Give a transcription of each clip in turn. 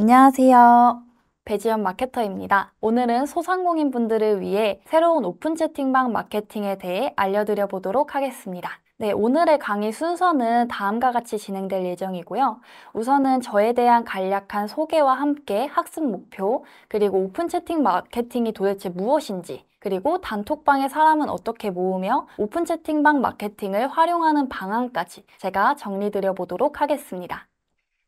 안녕하세요. 배지연 마케터입니다. 오늘은 소상공인 분들을 위해 새로운 오픈 채팅방 마케팅에 대해 알려드려 보도록 하겠습니다. 네, 오늘의 강의 순서는 다음과 같이 진행될 예정이고요. 우선은 저에 대한 간략한 소개와 함께 학습 목표, 그리고 오픈 채팅 마케팅이 도대체 무엇인지, 그리고 단톡방의 사람은 어떻게 모으며 오픈 채팅방 마케팅을 활용하는 방안까지 제가 정리드려 보도록 하겠습니다.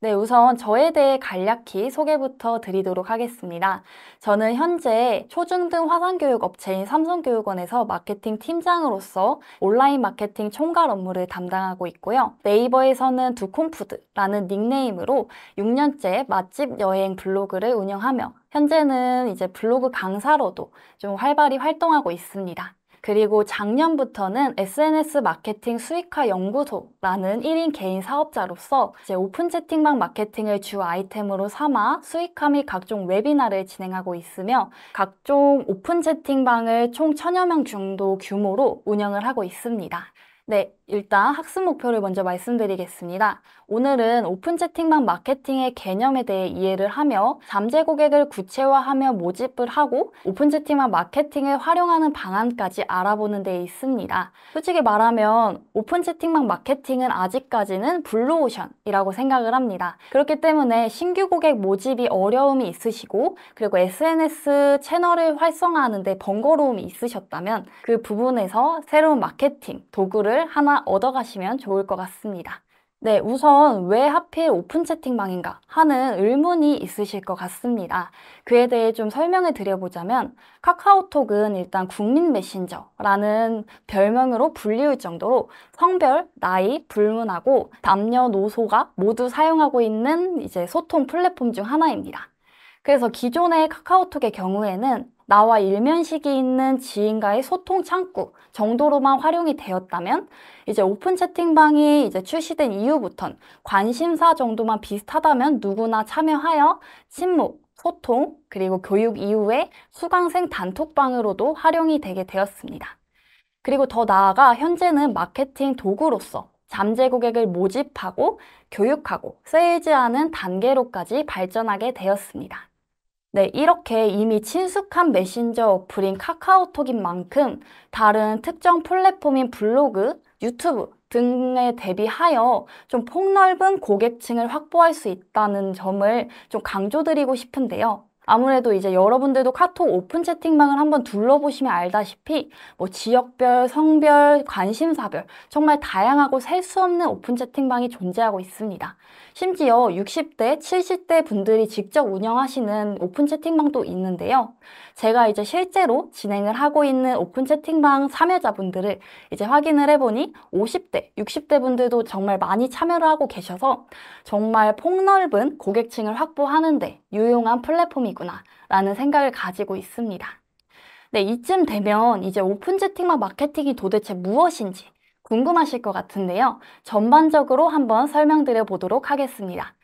네, 우선 저에 대해 간략히 소개부터 드리도록 하겠습니다. 저는 현재 초중등 화상교육 업체인 삼성교육원에서 마케팅 팀장으로서 온라인 마케팅 총괄 업무를 담당하고 있고요. 네이버에서는 두콘푸드라는 닉네임으로 6년째 맛집 여행 블로그를 운영하며 현재는 이제 블로그 강사로도 좀 활발히 활동하고 있습니다. 그리고 작년부터는 SNS 마케팅 수익화 연구소라는 1인 개인 사업자로서 이제 오픈 채팅방 마케팅을 주 아이템으로 삼아 수익화 및 각종 웨비나를 진행하고 있으며 각종 오픈 채팅방을 총 천여 명 정도 규모로 운영을 하고 있습니다. 네, 일단 학습 목표를 먼저 말씀드리겠습니다. 오늘은 오픈 채팅방 마케팅의 개념에 대해 이해를 하며 잠재 고객을 구체화하며 모집을 하고 오픈 채팅방 마케팅을 활용하는 방안까지 알아보는 데 있습니다. 솔직히 말하면 오픈 채팅방 마케팅은 아직까지는 블루오션이라고 생각을 합니다. 그렇기 때문에 신규 고객 모집이 어려움이 있으시고 그리고 SNS 채널을 활성화하는 데 번거로움이 있으셨다면 그 부분에서 새로운 마케팅 도구를 하나 하나 얻어가시면 좋을 것 같습니다. 네, 우선 왜 하필 오픈 채팅방인가 하는 의문이 있으실 것 같습니다. 그에 대해 좀 설명을 드려보자면 카카오톡은 일단 국민 메신저라는 별명으로 불리울 정도로 성별, 나이, 불문하고 남녀노소가 모두 사용하고 있는 이제 소통 플랫폼 중 하나입니다. 그래서 기존의 카카오톡의 경우에는 나와 일면식이 있는 지인과의 소통 창구 정도로만 활용이 되었다면 이제 오픈 채팅방이 이제 출시된 이후부턴 관심사 정도만 비슷하다면 누구나 참여하여 친목, 소통, 그리고 교육 이후에 수강생 단톡방으로도 활용이 되게 되었습니다. 그리고 더 나아가 현재는 마케팅 도구로서 잠재 고객을 모집하고 교육하고 세일즈하는 단계로까지 발전하게 되었습니다. 네, 이렇게 이미 친숙한 메신저 어플인 카카오톡인 만큼 다른 특정 플랫폼인 블로그, 유튜브 등에 대비하여 좀 폭넓은 고객층을 확보할 수 있다는 점을 좀 강조드리고 싶은데요. 아무래도 이제 여러분들도 카톡 오픈 채팅방을 한번 둘러보시면 알다시피 뭐 지역별, 성별, 관심사별 정말 다양하고 셀 수 없는 오픈 채팅방이 존재하고 있습니다. 심지어 60대, 70대 분들이 직접 운영하시는 오픈 채팅방도 있는데요. 제가 이제 실제로 진행을 하고 있는 오픈 채팅방 참여자분들을 이제 확인을 해보니 50대, 60대 분들도 정말 많이 참여를 하고 계셔서 정말 폭넓은 고객층을 확보하는데 유용한 플랫폼이구나 라는 생각을 가지고 있습니다. 네, 이쯤 되면 이제 오픈 채팅방 마케팅이 도대체 무엇인지 궁금하실 것 같은데요. 전반적으로 한번 설명드려 보도록 하겠습니다.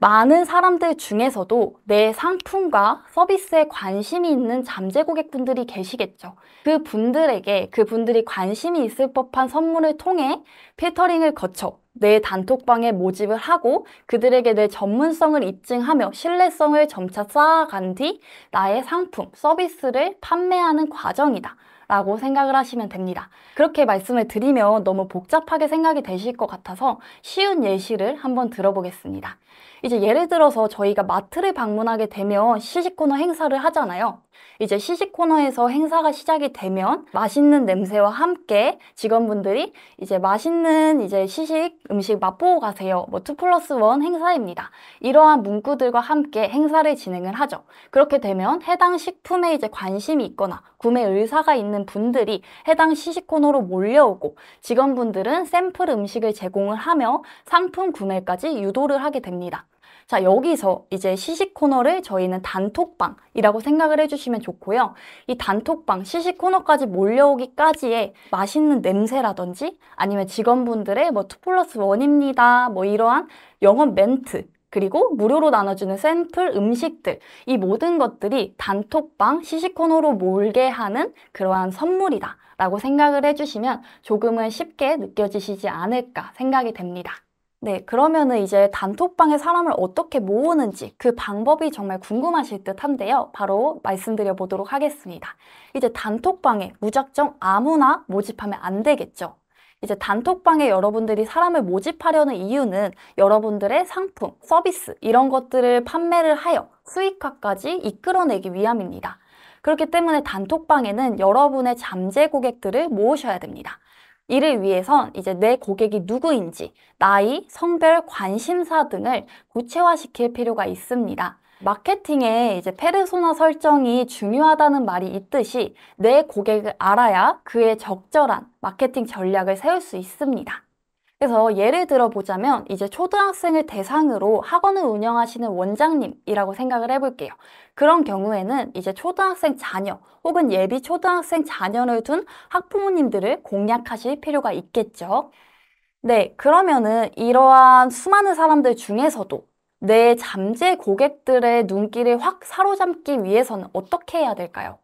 많은 사람들 중에서도 내 상품과 서비스에 관심이 있는 잠재 고객분들이 계시겠죠. 그 분들에게 그 분들이 관심이 있을 법한 선물을 통해 필터링을 거쳐 내 단톡방에 모집을 하고 그들에게 내 전문성을 입증하며 신뢰성을 점차 쌓아간 뒤 나의 상품, 서비스를 판매하는 과정이다. 라고 생각을 하시면 됩니다. 그렇게 말씀을 드리면 너무 복잡하게 생각이 되실 것 같아서 쉬운 예시를 한번 들어보겠습니다. 이제 예를 들어서 저희가 마트를 방문하게 되면 시식 코너 행사를 하잖아요. 이제 시식 코너에서 행사가 시작이 되면 맛있는 냄새와 함께 직원분들이 이제 맛있는 이제 시식 음식 맛보고 가세요. 뭐2 플러스 1 행사입니다. 이러한 문구들과 함께 행사를 진행을 하죠. 그렇게 되면 해당 식품에 이제 관심이 있거나 구매 의사가 있는 원하는 분들이 해당 시식 코너로 몰려오고 직원분들은 샘플 음식을 제공을 하며 상품 구매까지 유도를 하게 됩니다. 자, 여기서 이제 시식 코너를 저희는 단톡방이라고 생각을 해주시면 좋고요. 이 단톡방, 시식 코너까지 몰려오기까지의 맛있는 냄새라든지 아니면 직원분들의 뭐2 플러스 1입니다. 뭐 이러한 영업 멘트 그리고 무료로 나눠주는 샘플 음식들 이 모든 것들이 단톡방 시시코너로 몰게 하는 그러한 선물이다 라고 생각을 해주시면 조금은 쉽게 느껴지시지 않을까 생각이 됩니다. 네, 그러면은 이제 단톡방에 사람을 어떻게 모으는지 그 방법이 정말 궁금하실 듯 한데요. 바로 말씀드려 보도록 하겠습니다. 이제 단톡방에 무작정 아무나 모집하면 안 되겠죠. 이제 단톡방에 여러분들이 사람을 모집하려는 이유는 여러분들의 상품, 서비스 이런 것들을 판매를 하여 수익화까지 이끌어내기 위함입니다. 그렇기 때문에 단톡방에는 여러분의 잠재 고객들을 모으셔야 됩니다. 이를 위해선 이제 내 고객이 누구인지, 나이, 성별, 관심사 등을 구체화시킬 필요가 있습니다. 마케팅에 이제 페르소나 설정이 중요하다는 말이 있듯이 내 고객을 알아야 그의 적절한 마케팅 전략을 세울 수 있습니다. 그래서 예를 들어보자면 이제 초등학생을 대상으로 학원을 운영하시는 원장님이라고 생각을 해볼게요. 그런 경우에는 이제 초등학생 자녀 혹은 예비 초등학생 자녀를 둔 학부모님들을 공략하실 필요가 있겠죠. 네, 그러면은 이러한 수많은 사람들 중에서도 내 잠재 고객들의 눈길을 확 사로잡기 위해서는 어떻게 해야 될까요?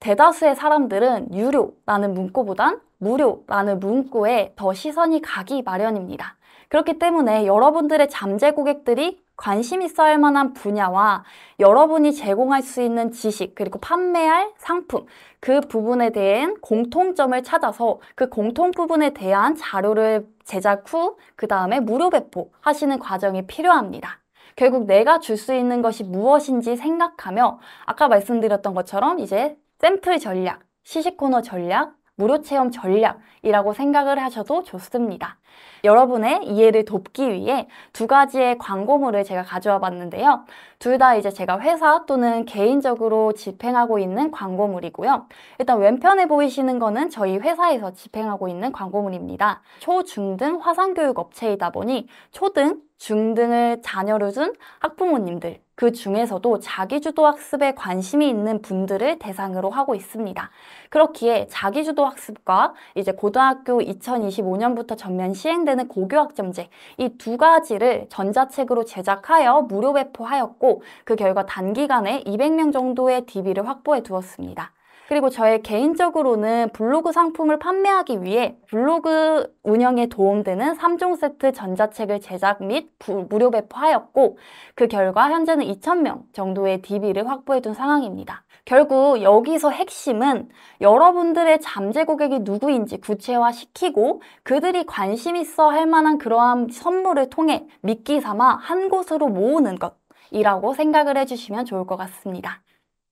대다수의 사람들은 유료라는 문구보단 무료라는 문구에 더 시선이 가기 마련입니다. 그렇기 때문에 여러분들의 잠재 고객들이 관심 있어 할 만한 분야와 여러분이 제공할 수 있는 지식, 그리고 판매할 상품, 그 부분에 대한 공통점을 찾아서 그 공통 부분에 대한 자료를 제작 후, 그 다음에 무료 배포하시는 과정이 필요합니다. 결국 내가 줄 수 있는 것이 무엇인지 생각하며 아까 말씀드렸던 것처럼 이제 샘플 전략, 시식 코너 전략, 무료 체험 전략이라고 생각을 하셔도 좋습니다. 여러분의 이해를 돕기 위해 두 가지의 광고물을 제가 가져와 봤는데요. 둘 다 이제 제가 회사 또는 개인적으로 집행하고 있는 광고물이고요. 일단 왼편에 보이시는 거는 저희 회사에서 집행하고 있는 광고물입니다. 초, 중, 등 화상교육 업체이다 보니 초등, 중등을 자녀로 둔 학부모님들 그 중에서도 자기주도 학습에 관심이 있는 분들을 대상으로 하고 있습니다. 그렇기에 자기주도 학습과 이제 고등학교 2025년부터 전면 시행되는 고교학점제 이 두 가지를 전자책으로 제작하여 무료 배포하였고 그 결과 단기간에 200명 정도의 DB를 확보해 두었습니다. 그리고 저의 개인적으로는 블로그 상품을 판매하기 위해 블로그 운영에 도움되는 3종 세트 전자책을 제작 및 부, 무료 배포하였고 그 결과 현재는 2,000명 정도의 DB를 확보해둔 상황입니다. 결국 여기서 핵심은 여러분들의 잠재 고객이 누구인지 구체화시키고 그들이 관심 있어 할 만한 그러한 선물을 통해 미끼 삼아 한 곳으로 모으는 것 이라고 생각을 해주시면 좋을 것 같습니다.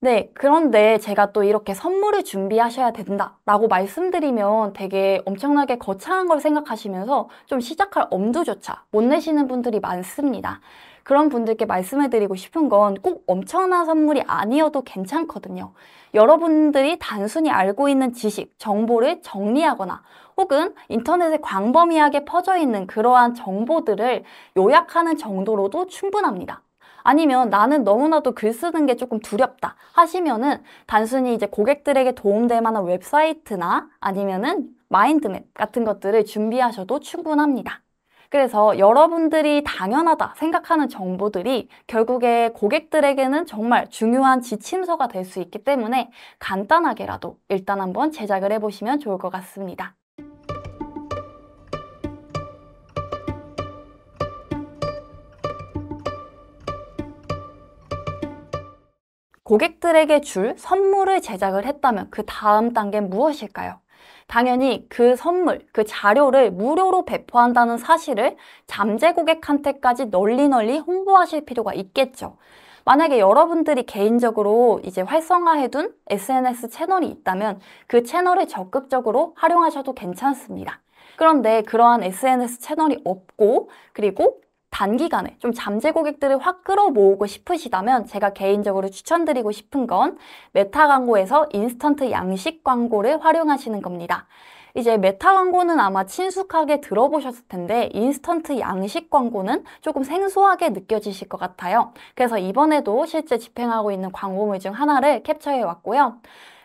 네, 그런데 제가 또 이렇게 선물을 준비하셔야 된다라고 말씀드리면 되게 엄청나게 거창한 걸 생각하시면서 좀 시작할 엄두조차 못 내시는 분들이 많습니다. 그런 분들께 말씀해드리고 싶은 건 꼭 엄청난 선물이 아니어도 괜찮거든요. 여러분들이 단순히 알고 있는 지식, 정보를 정리하거나 혹은 인터넷에 광범위하게 퍼져 있는 그러한 정보들을 요약하는 정도로도 충분합니다. 아니면 나는 너무나도 글 쓰는 게 조금 두렵다 하시면은 단순히 이제 고객들에게 도움될 만한 웹사이트나 아니면은 마인드맵 같은 것들을 준비하셔도 충분합니다. 그래서 여러분들이 당연하다 생각하는 정보들이 결국에 고객들에게는 정말 중요한 지침서가 될 수 있기 때문에 간단하게라도 일단 한번 제작을 해보시면 좋을 것 같습니다. 고객들에게 줄 선물을 제작을 했다면 그 다음 단계는 무엇일까요? 당연히 그 선물, 그 자료를 무료로 배포한다는 사실을 잠재 고객한테까지 널리 널리 홍보하실 필요가 있겠죠. 만약에 여러분들이 개인적으로 이제 활성화해둔 SNS 채널이 있다면 그 채널을 적극적으로 활용하셔도 괜찮습니다. 그런데 그러한 SNS 채널이 없고 그리고 단기간에 좀 잠재 고객들을 확 끌어모으고 싶으시다면 제가 개인적으로 추천드리고 싶은 건 메타 광고에서 인스턴트 양식 광고를 활용하시는 겁니다. 이제 메타 광고는 아마 친숙하게 들어보셨을 텐데 인스턴트 양식 광고는 조금 생소하게 느껴지실 것 같아요. 그래서 이번에도 실제 집행하고 있는 광고물 중 하나를 캡처해 왔고요.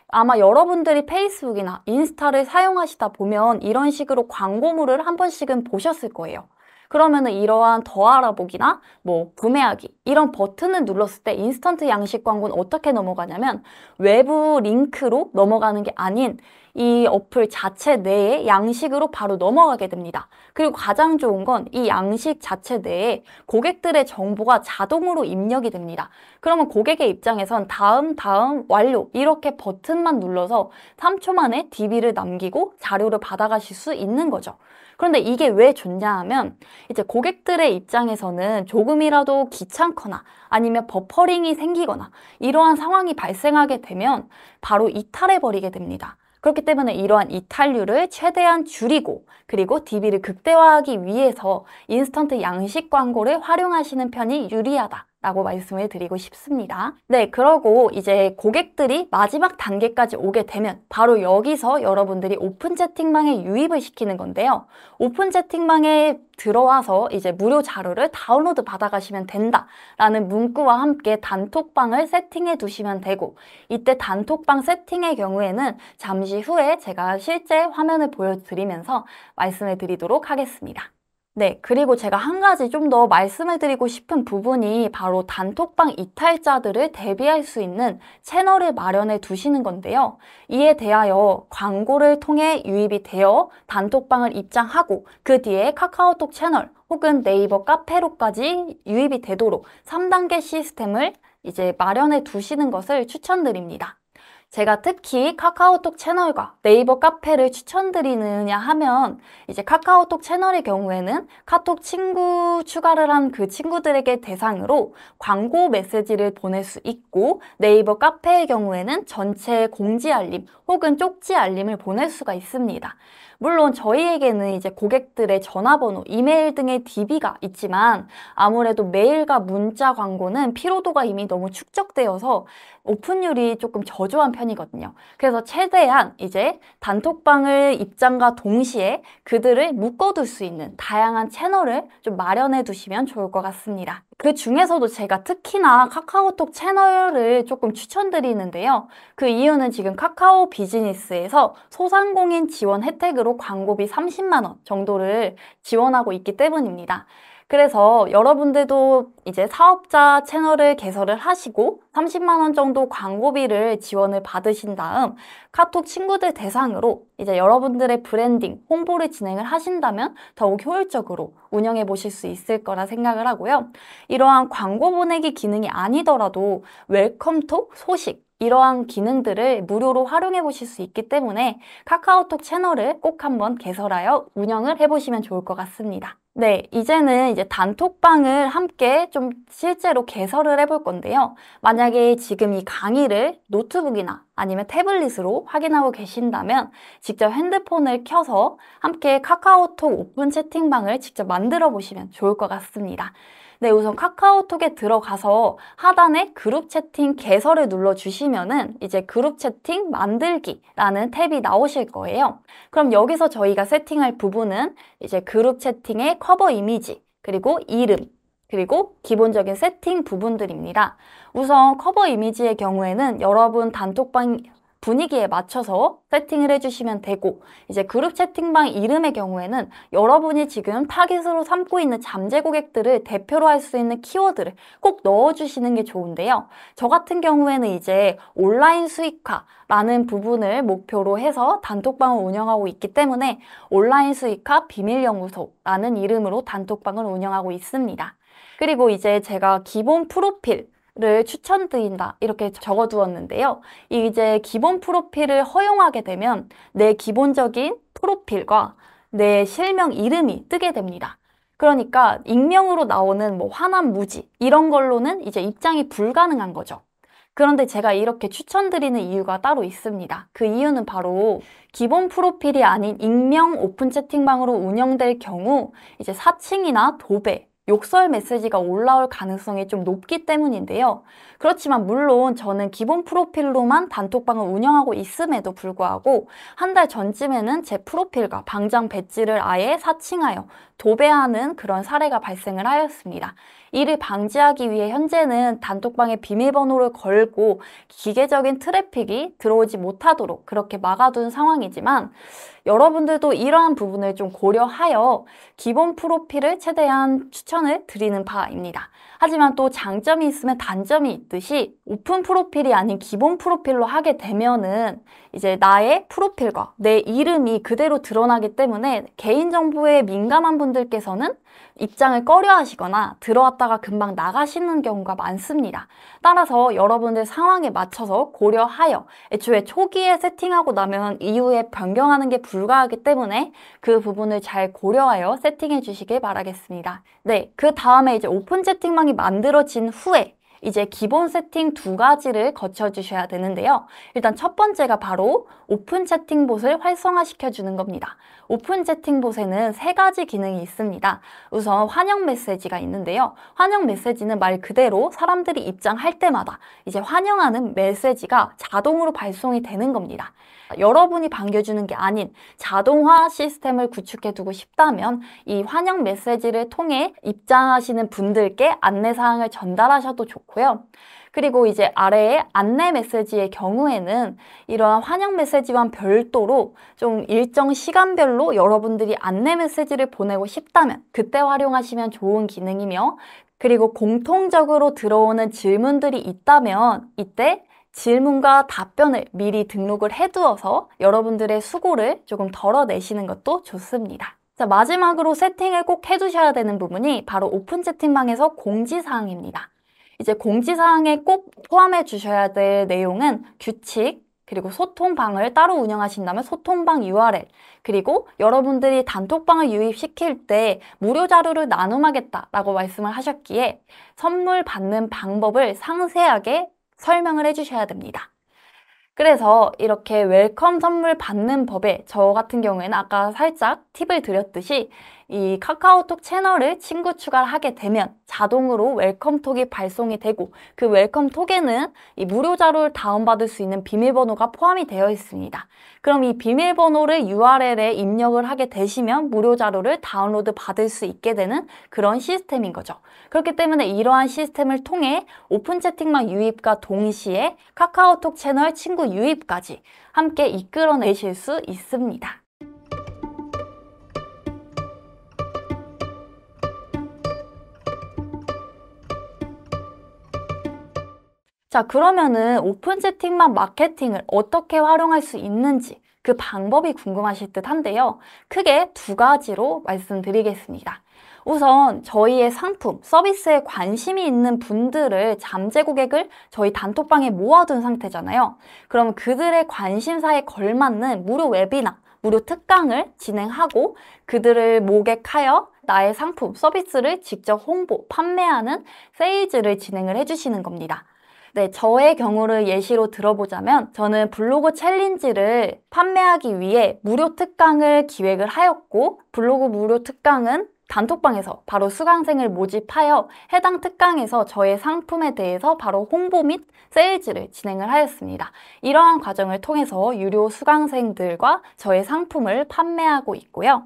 아마 여러분들이 페이스북이나 인스타를 사용하시다 보면 이런 식으로 광고물을 한 번씩은 보셨을 거예요. 그러면 이러한 더 알아보기나 뭐 구매하기 이런 버튼을 눌렀을 때 인스턴트 양식 광고는 어떻게 넘어가냐면 외부 링크로 넘어가는 게 아닌 이 어플 자체 내에 양식으로 바로 넘어가게 됩니다. 그리고 가장 좋은 건 이 양식 자체 내에 고객들의 정보가 자동으로 입력이 됩니다. 그러면 고객의 입장에선 다음, 다음, 완료 이렇게 버튼만 눌러서 3초 만에 DB를 남기고 자료를 받아가실 수 있는 거죠. 그런데 이게 왜 좋냐 하면 이제 고객들의 입장에서는 조금이라도 귀찮거나 아니면 버퍼링이 생기거나 이러한 상황이 발생하게 되면 바로 이탈해버리게 됩니다. 그렇기 때문에 이러한 이탈률을 최대한 줄이고 그리고 DB를 극대화하기 위해서 인스턴트 양식 광고를 활용하시는 편이 유리하다. 라고 말씀을 드리고 싶습니다. 네, 그러고 이제 고객들이 마지막 단계까지 오게 되면 바로 여기서 여러분들이 오픈 채팅방에 유입을 시키는 건데요. 오픈 채팅방에 들어와서 이제 무료 자료를 다운로드 받아가시면 된다라는 문구와 함께 단톡방을 세팅해 두시면 되고 이때 단톡방 세팅의 경우에는 잠시 후에 제가 실제 화면을 보여드리면서 말씀을 드리도록 하겠습니다. 네, 그리고 제가 한 가지 좀 더 말씀해드리고 싶은 부분이 바로 단톡방 이탈자들을 대비할 수 있는 채널을 마련해 두시는 건데요. 이에 대하여 광고를 통해 유입이 되어 단톡방을 입장하고 그 뒤에 카카오톡 채널 혹은 네이버 카페로까지 유입이 되도록 3단계 시스템을 이제 마련해 두시는 것을 추천드립니다. 제가 특히 카카오톡 채널과 네이버 카페를 추천드리느냐 하면 이제 카카오톡 채널의 경우에는 카톡 친구 추가를 한 그 친구들에게 대상으로 광고 메시지를 보낼 수 있고 네이버 카페의 경우에는 전체 공지 알림 혹은 쪽지 알림을 보낼 수가 있습니다. 물론 저희에게는 이제 고객들의 전화번호, 이메일 등의 DB가 있지만 아무래도 메일과 문자 광고는 피로도가 이미 너무 축적되어서 오픈율이 조금 저조한 편이거든요. 그래서 최대한 이제 단톡방을 입장과 동시에 그들을 묶어둘 수 있는 다양한 채널을 좀 마련해 두시면 좋을 것 같습니다. 그 중에서도 제가 특히나 카카오톡 채널을 조금 추천드리는데요. 그 이유는 지금 카카오 비즈니스에서 소상공인 지원 혜택으로 광고비 30만원 정도를 지원하고 있기 때문입니다. 그래서 여러분들도 이제 사업자 채널을 개설을 하시고 30만 원 정도 광고비를 지원을 받으신 다음 카톡 친구들 대상으로 이제 여러분들의 브랜딩, 홍보를 진행을 하신다면 더욱 효율적으로 운영해 보실 수 있을 거라 생각을 하고요. 이러한 광고 보내기 기능이 아니더라도 웰컴톡, 소식, 이러한 기능들을 무료로 활용해 보실 수 있기 때문에 카카오톡 채널을 꼭 한번 개설하여 운영을 해보시면 좋을 것 같습니다. 네, 이제는 이제 단톡방을 함께 좀 실제로 개설을 해볼 건데요. 만약에 지금 이 강의를 노트북이나 아니면 태블릿으로 확인하고 계신다면 직접 핸드폰을 켜서 함께 카카오톡 오픈 채팅방을 직접 만들어 보시면 좋을 것 같습니다. 네, 우선 카카오톡에 들어가서 하단에 그룹 채팅 개설을 눌러주시면은 이제 그룹 채팅 만들기라는 탭이 나오실 거예요. 그럼 여기서 저희가 세팅할 부분은 이제 그룹 채팅의 커버 이미지, 그리고 이름, 그리고 기본적인 세팅 부분들입니다. 우선 커버 이미지의 경우에는 여러분 단톡방 분위기에 맞춰서 세팅을 해주시면 되고 이제 그룹 채팅방 이름의 경우에는 여러분이 지금 타깃으로 삼고 있는 잠재 고객들을 대표로 할 수 있는 키워드를 꼭 넣어주시는 게 좋은데요. 저 같은 경우에는 이제 온라인 수익화라는 부분을 목표로 해서 단톡방을 운영하고 있기 때문에 온라인 수익화 비밀연구소라는 이름으로 단톡방을 운영하고 있습니다. 그리고 이제 제가 기본 프로필 를 추천드린다 이렇게 적어두었는데요. 이제 기본 프로필을 허용하게 되면 내 기본적인 프로필과 내 실명 이름이 뜨게 됩니다. 그러니까 익명으로 나오는 뭐 화난 무지 이런 걸로는 이제 입장이 불가능한 거죠. 그런데 제가 이렇게 추천드리는 이유가 따로 있습니다. 그 이유는 바로 기본 프로필이 아닌 익명 오픈 채팅방으로 운영될 경우 이제 사칭이나 도배 욕설 메시지가 올라올 가능성이 좀 높기 때문인데요. 그렇지만 물론 저는 기본 프로필로만 단톡방을 운영하고 있음에도 불구하고 한 달 전쯤에는 제 프로필과 방장 배지를 아예 사칭하여 도배하는 그런 사례가 발생을 하였습니다. 이를 방지하기 위해 현재는 단톡방에 비밀번호를 걸고 기계적인 트래픽이 들어오지 못하도록 그렇게 막아둔 상황이지만 여러분들도 이러한 부분을 좀 고려하여 기본 프로필을 최대한 추천을 드리는 바입니다. 하지만 또 장점이 있으면 단점이 있듯 말했듯이 오픈 프로필이 아닌 기본 프로필로 하게 되면은 이제 나의 프로필과 내 이름이 그대로 드러나기 때문에 개인정보에 민감한 분들께서는 입장을 꺼려 하시거나 들어왔다가 금방 나가시는 경우가 많습니다. 따라서 여러분들 상황에 맞춰서 고려하여 애초에 초기에 세팅하고 나면 이후에 변경하는 게 불가하기 때문에 그 부분을 잘 고려하여 세팅해 주시길 바라겠습니다. 네, 그 다음에 이제 오픈 채팅방이 만들어진 후에 이제 기본 세팅 두 가지를 거쳐주셔야 되는데요. 일단 첫 번째가 바로 오픈 채팅봇을 활성화시켜주는 겁니다. 오픈 채팅 봇에는 세 가지 기능이 있습니다. 우선 환영 메시지가 있는데요. 환영 메시지는 말 그대로 사람들이 입장할 때마다 이제 환영하는 메시지가 자동으로 발송이 되는 겁니다. 여러분이 반겨주는 게 아닌 자동화 시스템을 구축해 두고 싶다면 이 환영 메시지를 통해 입장하시는 분들께 안내사항을 전달하셔도 좋고요. 그리고 이제 아래의 안내 메시지의 경우에는 이러한 환영 메시지와 별도로 좀 일정 시간별로 여러분들이 안내 메시지를 보내고 싶다면 그때 활용하시면 좋은 기능이며 그리고 공통적으로 들어오는 질문들이 있다면 이때 질문과 답변을 미리 등록을 해두어서 여러분들의 수고를 조금 덜어내시는 것도 좋습니다. 자, 마지막으로 세팅을 꼭 해두셔야 되는 부분이 바로 오픈 채팅방에서 공지사항입니다. 이제 공지사항에 꼭 포함해 주셔야 될 내용은 규칙, 그리고 소통방을 따로 운영하신다면 소통방 URL 그리고 여러분들이 단톡방을 유입시킬 때 무료 자료를 나눔하겠다라고 말씀을 하셨기에 선물 받는 방법을 상세하게 설명을 해주셔야 됩니다. 그래서 이렇게 웰컴 선물 받는 법에 저 같은 경우에는 아까 살짝 팁을 드렸듯이 이 카카오톡 채널을 친구 추가를 하게 되면 자동으로 웰컴톡이 발송이 되고 그 웰컴톡에는 이 무료 자료를 다운받을 수 있는 비밀번호가 포함이 되어 있습니다. 그럼 이 비밀번호를 URL에 입력을 하게 되시면 무료 자료를 다운로드 받을 수 있게 되는 그런 시스템인 거죠. 그렇기 때문에 이러한 시스템을 통해 오픈 채팅방 유입과 동시에 카카오톡 채널 친구 유입까지 함께 이끌어내실 수 있습니다. 자, 그러면은 오픈 채팅만 마케팅을 어떻게 활용할 수 있는지 그 방법이 궁금하실 듯 한데요. 크게 두 가지로 말씀드리겠습니다. 우선 저희의 상품, 서비스에 관심이 있는 분들을 잠재 고객을 저희 단톡방에 모아둔 상태잖아요. 그럼 그들의 관심사에 걸맞는 무료 웨비나 무료 특강을 진행하고 그들을 모객하여 나의 상품, 서비스를 직접 홍보, 판매하는 세이즈를 진행을 해주시는 겁니다. 네, 저의 경우를 예시로 들어보자면 저는 블로그 챌린지를 판매하기 위해 무료 특강을 기획을 하였고 블로그 무료 특강은 단톡방에서 바로 수강생을 모집하여 해당 특강에서 저의 상품에 대해서 바로 홍보 및 세일즈를 진행을 하였습니다. 이러한 과정을 통해서 유료 수강생들과 저의 상품을 판매하고 있고요.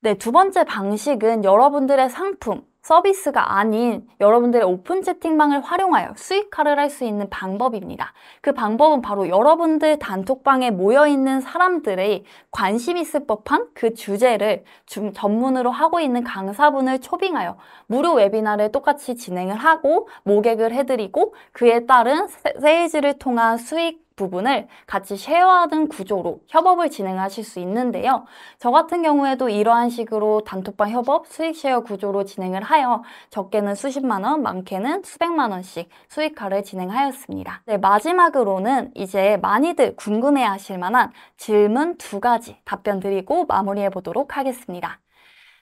네, 두 번째 방식은 여러분들의 상품, 서비스가 아닌 여러분들의 오픈 채팅방을 활용하여 수익화를 할 수 있는 방법입니다. 그 방법은 바로 여러분들 단톡방에 모여있는 사람들의 관심 있을 법한 그 주제를 중, 전문으로 하고 있는 강사분을 초빙하여 무료 웨비나를 똑같이 진행을 하고 모객을 해드리고 그에 따른 세, 세일즈를 통한 수익 부분을 같이 쉐어하는 구조로 협업을 진행하실 수 있는데요. 저 같은 경우에도 이러한 식으로 단톡방 협업, 수익 쉐어 구조로 진행을 하여 적게는 수십만 원, 많게는 수백만 원씩 수익화를 진행하였습니다. 네, 마지막으로는 이제 많이들 궁금해 하실 만한 질문 두 가지 답변 드리고 마무리해 보도록 하겠습니다.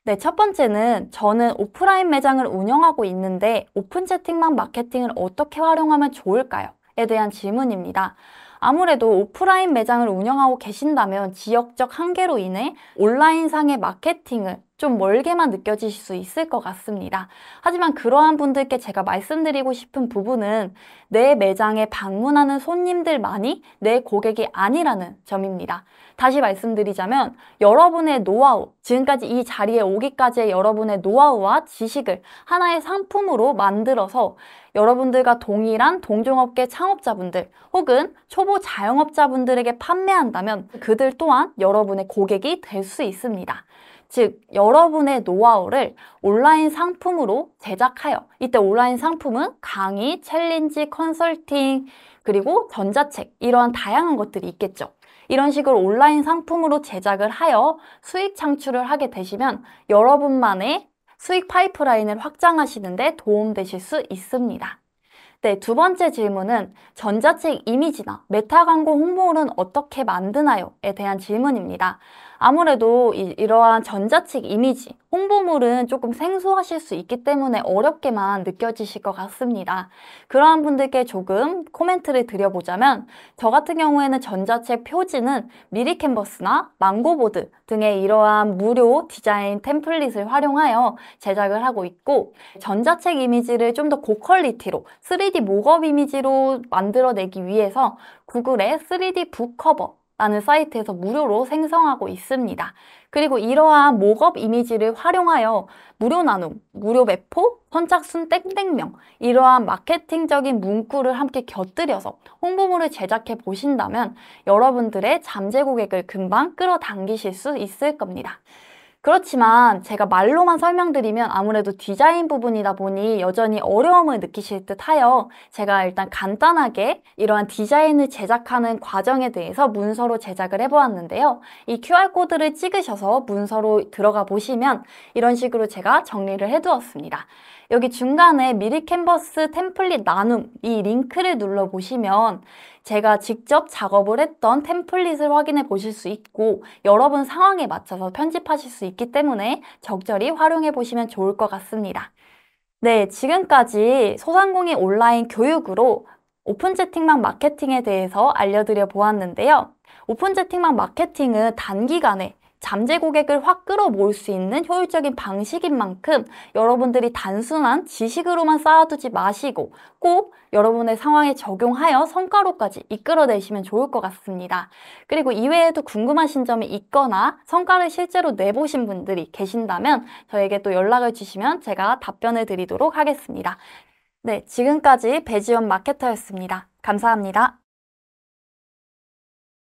네, 첫 번째는 저는 오프라인 매장을 운영하고 있는데 오픈 채팅방 마케팅을 어떻게 활용하면 좋을까요? 에 대한 질문입니다. 아무래도 오프라인 매장을 운영하고 계신다면 지역적 한계로 인해 온라인상의 마케팅을 좀 멀게만 느껴지실 수 있을 것 같습니다. 하지만 그러한 분들께 제가 말씀드리고 싶은 부분은 내 매장에 방문하는 손님들만이 내 고객이 아니라는 점입니다. 다시 말씀드리자면 여러분의 노하우, 지금까지 이 자리에 오기까지의 여러분의 노하우와 지식을 하나의 상품으로 만들어서 여러분들과 동일한 동종업계 창업자분들 혹은 초보 자영업자분들에게 판매한다면 그들 또한 여러분의 고객이 될 수 있습니다. 즉 여러분의 노하우를 온라인 상품으로 제작하여 이때 온라인 상품은 강의, 챌린지, 컨설팅 그리고 전자책 이러한 다양한 것들이 있겠죠. 이런 식으로 온라인 상품으로 제작을 하여 수익 창출을 하게 되시면 여러분만의 수익 파이프라인을 확장하시는데 도움되실 수 있습니다. 네, 두 번째 질문은 전자책 이미지나 메타 광고 홍보물은 어떻게 만드나요? 에 대한 질문입니다. 아무래도 이, 러한 전자책 이미지, 홍보물은 조금 생소하실 수 있기 때문에 어렵게만 느껴지실 것 같습니다. 그러한 분들께 조금 코멘트를 드려보자면 저 같은 경우에는 전자책 표지는 미리 캔버스나 망고보드 등의 이러한 무료 디자인 템플릿을 활용하여 제작을 하고 있고 전자책 이미지를 좀 더 고퀄리티로 3D 목업 이미지로 만들어내기 위해서 구글의 3D 북커버 라는 사이트에서 무료로 생성하고 있습니다. 그리고 이러한 목업 이미지를 활용하여 무료 나눔, 무료 배포, 선착순 땡땡명 이러한 마케팅적인 문구를 함께 곁들여서 홍보물을 제작해 보신다면 여러분들의 잠재 고객을 금방 끌어당기실 수 있을 겁니다. 그렇지만 제가 말로만 설명드리면 아무래도 디자인 부분이다 보니 여전히 어려움을 느끼실 듯 하여 제가 일단 간단하게 이러한 디자인을 제작하는 과정에 대해서 문서로 제작을 해보았는데요. 이 QR코드를 찍으셔서 문서로 들어가 보시면 이런 식으로 제가 정리를 해두었습니다. 여기 중간에 미리 캔버스 템플릿 나눔 이 링크를 눌러보시면 제가 직접 작업을 했던 템플릿을 확인해 보실 수 있고 여러분 상황에 맞춰서 편집하실 수 있기 때문에 적절히 활용해 보시면 좋을 것 같습니다. 네, 지금까지 소상공인 온라인 교육으로 오픈 채팅방 마케팅에 대해서 알려드려 보았는데요. 오픈 채팅방 마케팅은 단기간에 잠재 고객을 확 끌어모을 수 있는 효율적인 방식인 만큼 여러분들이 단순한 지식으로만 쌓아두지 마시고 꼭 여러분의 상황에 적용하여 성과로까지 이끌어내시면 좋을 것 같습니다. 그리고 이외에도 궁금하신 점이 있거나 성과를 실제로 내보신 분들이 계신다면 저에게 또 연락을 주시면 제가 답변해 드리도록 하겠습니다. 네, 지금까지 배지원 마케터였습니다. 감사합니다.